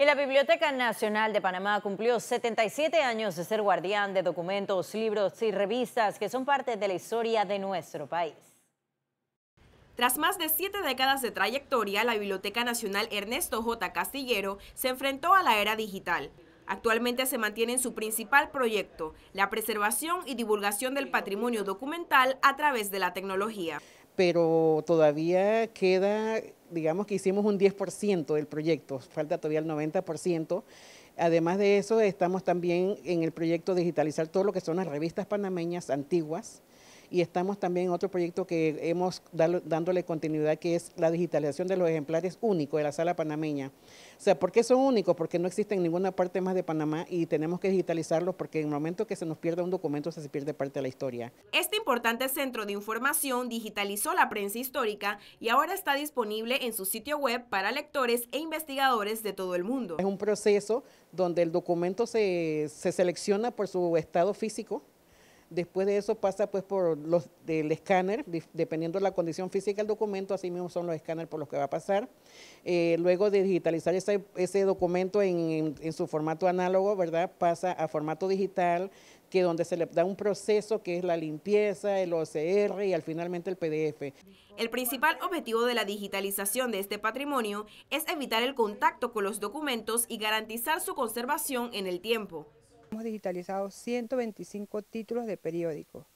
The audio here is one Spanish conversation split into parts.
Y la Biblioteca Nacional de Panamá cumplió 77 años de ser guardián de documentos, libros y revistas que son parte de la historia de nuestro país. Tras más de siete décadas de trayectoria, la Biblioteca Nacional Ernesto J. Castillero se enfrentó a la era digital. Actualmente se mantiene en su principal proyecto, la preservación y divulgación del patrimonio documental a través de la tecnología pero todavía queda, digamos que hicimos un 10% del proyecto, falta todavía el 90%. Además de eso, estamos también en el proyecto de digitalizar todo lo que son las revistas panameñas antiguas, y estamos también en otro proyecto que hemos dándole continuidad, que es la digitalización de los ejemplares únicos de la sala panameña. O sea, ¿por qué son únicos? Porque no existen en ninguna parte más de Panamá y tenemos que digitalizarlos porque en el momento que se nos pierda un documento se pierde parte de la historia. Este importante centro de información digitalizó la prensa histórica y ahora está disponible en su sitio web para lectores e investigadores de todo el mundo. Es un proceso donde el documento se, se selecciona por su estado físico, Después de eso pasa pues por los del escáner, dependiendo de la condición física del documento, así mismo son los escáneres por los que va a pasar. Eh, luego de digitalizar ese, documento en, su formato análogo, ¿verdad? Pasa a formato digital, que donde se le da un proceso que es la limpieza, el OCR y al finalmente el PDF. El principal objetivo de la digitalización de este patrimonio es evitar el contacto con los documentos y garantizar su conservación en el tiempo. Hemos digitalizado 125 títulos de periódicos,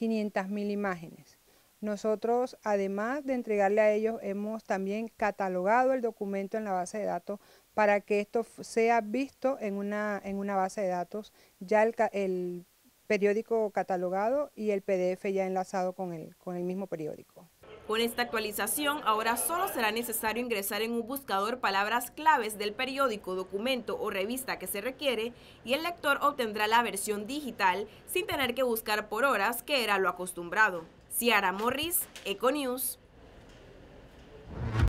500.000 imágenes. Nosotros, además de entregarle a ellos, hemos también catalogado el documento en la base de datos para que esto sea visto en una, base de datos, ya el, periódico catalogado y el PDF ya enlazado con el mismo periódico. Con esta actualización, ahora solo será necesario ingresar en un buscador palabras claves del periódico, documento o revista que se requiere y el lector obtendrá la versión digital sin tener que buscar por horas, que era lo acostumbrado. Ciara Morris, Econews.